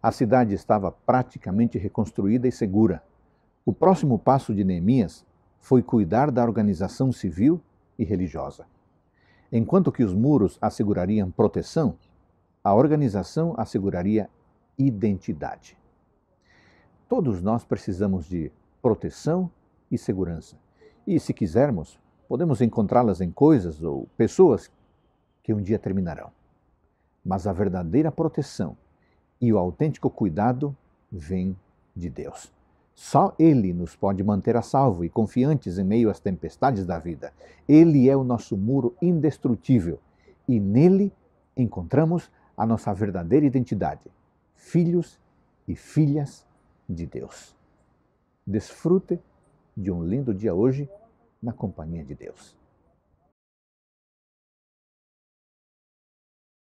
A cidade estava praticamente reconstruída e segura. O próximo passo de Neemias foi cuidar da organização civil e religiosa. Enquanto que os muros assegurariam proteção, a organização asseguraria identidade. Todos nós precisamos de proteção e segurança. E se quisermos, podemos encontrá-las em coisas ou pessoas que um dia terminarão. Mas a verdadeira proteção e o autêntico cuidado vem de Deus. Só Ele nos pode manter a salvo e confiantes em meio às tempestades da vida. Ele é o nosso muro indestrutível e nele encontramos a nossa verdadeira identidade, filhos e filhas de Deus. Desfrute de um lindo dia hoje na companhia de Deus.